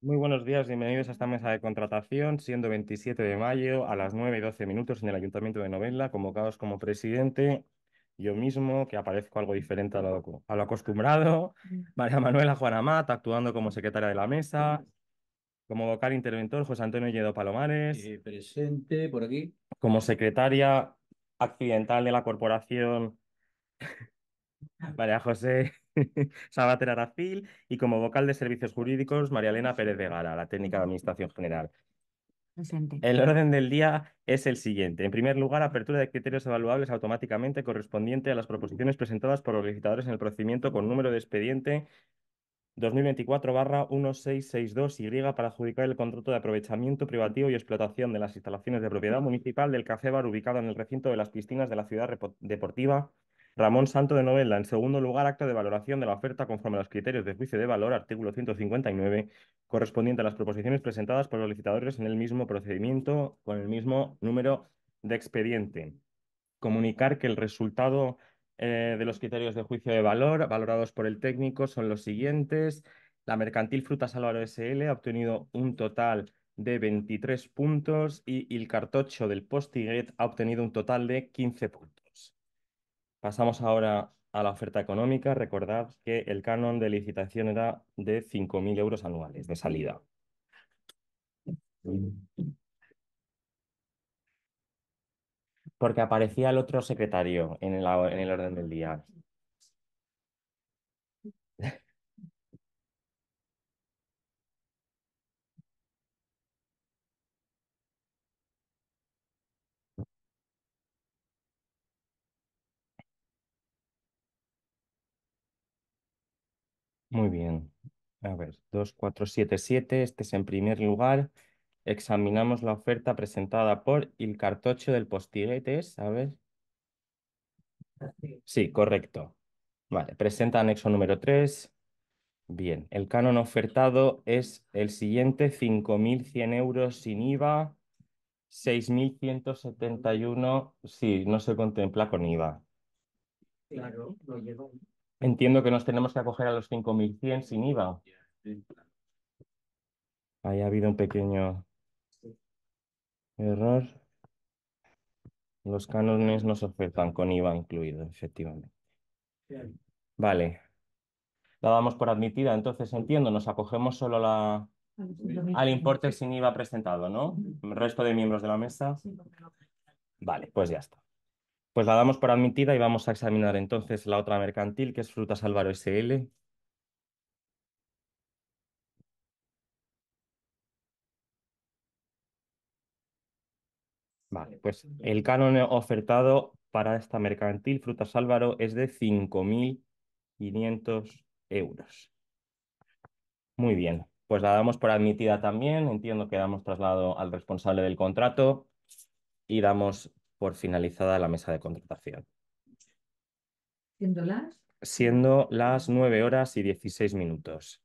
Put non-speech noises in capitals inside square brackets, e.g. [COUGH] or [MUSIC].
Muy buenos días, bienvenidos a esta mesa de contratación, siendo 27 de mayo a las 9 y 12 minutos en el Ayuntamiento de Novella, convocados como presidente, yo mismo, que aparezco algo diferente a lo, acostumbrado, mm. María Manuela Juana Mata, actuando como secretaria de la mesa, como vocal interventor José Antonio Lledo Palomares. Eh, presente por aquí. Como secretaria accidental de la corporación María José [LAUGHS] Sabater Arafil y como vocal de Servicios Jurídicos, María Elena Pérez de Gara, la técnica de Administración General. El orden del día es el siguiente. En primer lugar, apertura de criterios evaluables automáticamente correspondiente a las proposiciones presentadas por los licitadores en el procedimiento con número de expediente 2024-1662Y para adjudicar el contrato de aprovechamiento privativo y explotación de las instalaciones de propiedad municipal del Bar ubicado en el recinto de las piscinas de la ciudad deportiva Ramón Santo de Novella. En segundo lugar, acta de valoración de la oferta conforme a los criterios de juicio de valor, artículo 159, correspondiente a las proposiciones presentadas por los licitadores en el mismo procedimiento, con el mismo número de expediente. Comunicar que el resultado eh, de los criterios de juicio de valor valorados por el técnico son los siguientes. La mercantil Frutas Álvaro SL ha obtenido un total de 23 puntos y el cartocho del Postiguet ha obtenido un total de 15 puntos. Pasamos ahora a la oferta económica. Recordad que el canon de licitación era de 5.000 euros anuales de salida. Porque aparecía el otro secretario en el, en el orden del día. Muy bien. A ver, 2477, este es en primer lugar. Examinamos la oferta presentada por el Cartocho del postiguete. A ver. Sí, correcto. Vale, presenta anexo número 3. Bien, el canon ofertado es el siguiente, 5.100 euros sin IVA, 6.171 si sí, no se contempla con IVA. Claro, lo llevo. Entiendo que nos tenemos que acoger a los 5.100 sin IVA. Ahí ha habido un pequeño error. Los cánones nos se ofertan con IVA incluido, efectivamente. Vale. La damos por admitida. Entonces, entiendo, nos acogemos solo la... al importe sin IVA presentado, ¿no? resto de miembros de la mesa. Vale, pues ya está. Pues la damos por admitida y vamos a examinar entonces la otra mercantil, que es Frutas Álvaro SL. Vale, pues el canon ofertado para esta mercantil, Frutas Álvaro, es de 5.500 euros. Muy bien, pues la damos por admitida también. Entiendo que damos traslado al responsable del contrato y damos por finalizada la mesa de contratación. Siendo las. Siendo las 9 horas y 16 minutos.